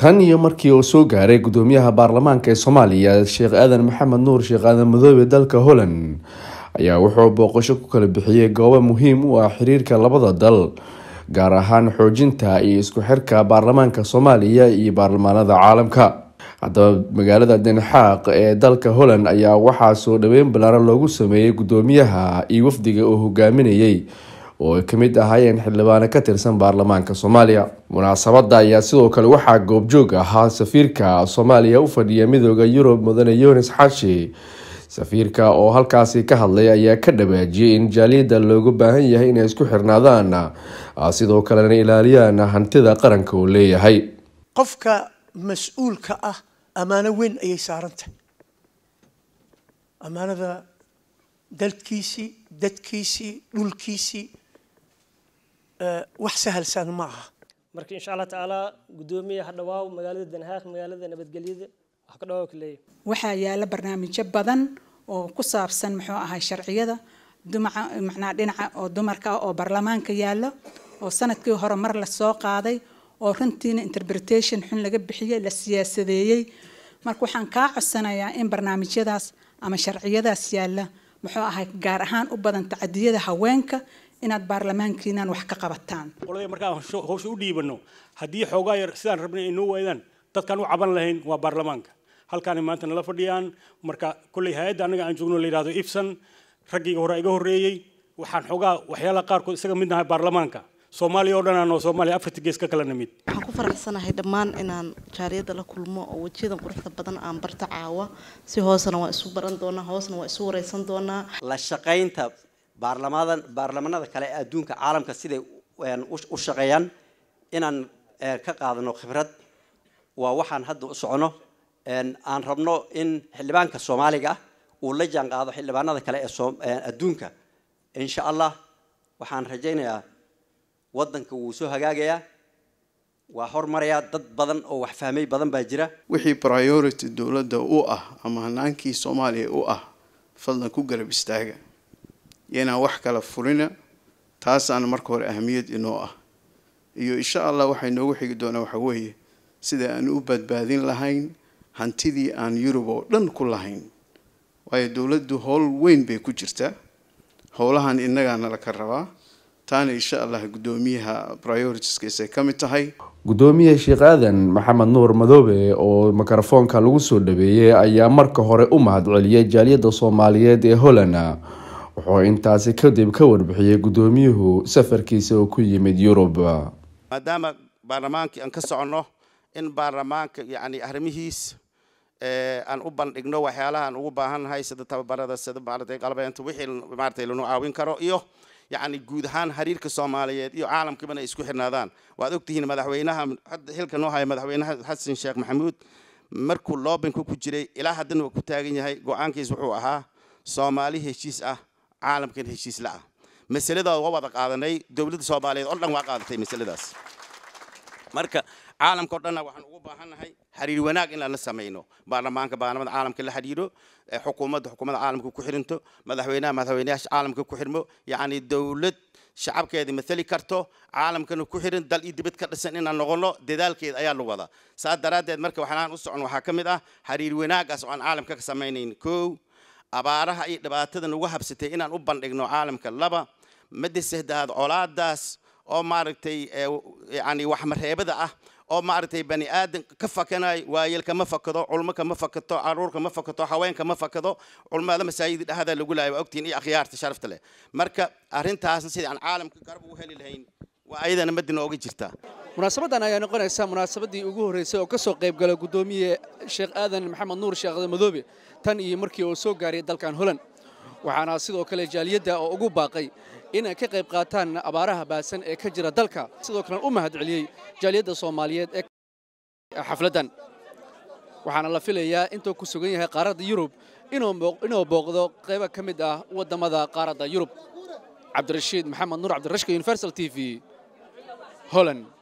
tan iyo markii uu soo gaaray gudoomiyaha baarlamaanka ee soomaaliya sheekh aadan maxamed nuur sheekh aadan madoobe dalka holland ayaa wuxuu booqasho ku kala bixiyey goobo muhiim u ah xiriirka labada dal gaar ahaan xoojinta iyo isku xirka baarlamaanka soomaaliya iyo baarlamaanada caalamka haddaba magaalada denxaaq ee dalka holland ayaa waxaa soo dhaweyn ballaaran loogu sameeyey gudoomiyaha iyo wafdiga uu hogaaminayay oo ay ka mid ahaayeen xildhibaano ka tirsan baarlamaanka soomaaliya munaasabadda ayaa sidoo kale waxaa goobjoog ahaa safiirka soomaaliya u fadhiya midooda yurub mudane yonis xashi safiirka oo halkaasi ka hadlay ayaa ka dhawaajiyay in jaaliyadda loogu baahan yahay inay isku xirnaadaan sidoo kalena ilaaliyaan hantida qaranka uu leeyahay qofka mas-uulka ah ammaano weyn ayay saarantahay amaanada dalkiisii dadkiisii dhulkiisii waxsahal saan ma aha marka insha allah tacaala gudoomiye hadhawaaw magaalada danhaaq magaalada nabadgelyada wax ka dhawaaw kaleeya waxaa yaala barnaamijyo badan oo ku saabsan muxuu ahay sharciyada dumaca macnaa dhinaca oo dumarka oo baarlamaanka yaala oo sanadkii hore mar lasoo qaaday oo runtiina interpretation xun laga bixiyey la siyaasadeeyey marka waxaan kaa codsanayaa in barnaamijyadaas ama sharciyadaas yaala muxuu ahay gaar ahaan u badan tacadiyada haweenka inaad baarlamaankiinaan wax ka qabataan qolada markaan howsha u dhiibano haddii xoogaa yar sidaan rabnay inoo waydaan dadkaan u caban lahayn waa baarlamaanka halkaanay maanta nala fadhiyaan marka kolley hay-adda annaga aan joogno la yidhahdo ibson raggayga hore iga horreeyey waxaan xoogaa waxyaalaha qaarkood isaga mid nahay baarlamaanka soomaaliya oo dhan aan oo soomaaliya afarta gees ka kala nimid waxaan ku faraxsanahay dhammaan inaan jaariyadda la kulmo oo wejiyadan quruxda badan aan barta caawa si hoosena waa isu baran doonaa hoosna waa isu wareysan doonaa la shaqaynta baarlamadan baarlamaanada kale ee adduunka caalamka siday u shaqeeyaan inaan ka qaadano khibrad waa waxaan hadda u socono aan rabno in xildhibaanka soomaaliga uu la jaan qaado xildhibaanada kale ee adduunka insha allah waxaan rajaynayaa waddanka wuu soo hagaagayaa waa hormarayaa dad badan oo wax fahmay badan baa jira wixii priority dowladda u ah ama hanaankii soomaaliya u ah fadlan ku garab istaaga iyo wax kala furina taasaana marka hore ahamiyad inoo ah iyo insha allah waxay inoogu xigi doonaa waxaa weeye sida aan u badbaadin lahayn hantidii aan yurub oo dhan ku lahayn waayo dowladdu howl weyn bay ku jirtaa howlahan innagaana laka rabaa taana insha allah guddoomiyaha prioritieskase ka mid tahay guddoomiye sheekh aadan maxamed nuur madoobe oo mikrofoonka lagu soo dhaweeyey ayaa marka hore u mahad celiyay jaaliyadda soomaaliyeed ee holand wuxuu intaasi kadib ka warbixiyey guddoomiyuhu safarkiisa oo ku yimid yurub maadaama baarlamaankii aan ka socono in baarlamaanka yani arrimihiis aan u bandhigno waxyaalaha aan ugu baahannahay sida tababarada sida maaragtay qalbeenta wixii maaragtay lanu caawin karo iyo yacni guud ahaan xiriirka soomaaliyeed iyo caalamkiiba inay isku xirnaadaan waad ogtihiin madaxweynaha xilka noo haya madaxweynaha xasan sheekh maxamuud markuu loobinka ku jiray ilaa haddana waa ku taagan yahay go-aankiis wuxuu ahaa soomaali heshiis ah caalamkan heshiis la ah masalada waa wada qaadanay dowladda soomaaliyeed oo dhan waa qaadatay masaladaas marka caalamka oo dhanna waxaan ugu baahannahay xiriir wanaag in aan la samayno baarlamaanka baarlamada caalamka la xiriiro xukuumadda xukuumadda caalamka ku xirinto madaxweynaha madaxweynayaasha caalamka ku xirmo yacni dowlad shacabkeeda matali karto caalamkana ku xirin dal iyo dibad ka dhisan inaan noqonno dadaalkeeda ayaa la wadaa saas daraaddeed marka waxaan u socon waxaa ka mid ah xiriir wanaagaas oo aan caalamka ka samaynayn kow abaaraha iyo dhibaatadan ugu habsatay inaan u bandhigno caalamka laba midda sahdahad colaadaas oo maaragtay yani wax mareebada ah oo maaragtay bani aadan ka fakanayo waayelka ma fakado culmo kama fakato caruur kama fakato haweenka ma fakado culmada masaajid dhahada lagu laaya waa ogtihiin iyo akhyaarta sharafta leh marka arrintaasna sidii aan caalamka garab u heli lahayn ayadana madina oga jirtaa munaasabadan ayaa noqonaysa munaasabadii ugu horreysay oo ka soo qayb gala guddoomiye sheekh aadan maxamed nuur sheekhda madoobe tan iyo markii uu soo gaaray dalkan holan waxaana sidoo kale jaaliyadda oo ugu baaqay inay ka qayb qaataan abaaraha baahsan ee ka jira dalka sidoo kalena u mahad celiyey jaaliyadda soomaaliyeed ee xafladdan waxaana la filayaa intuu ku sugan yahay qaaradda yurub inuu booqdo qaybo ka mid ah waddammada qaaradda yurub cabdirashiid maxamed nuur cabdirashka universal t v Holland.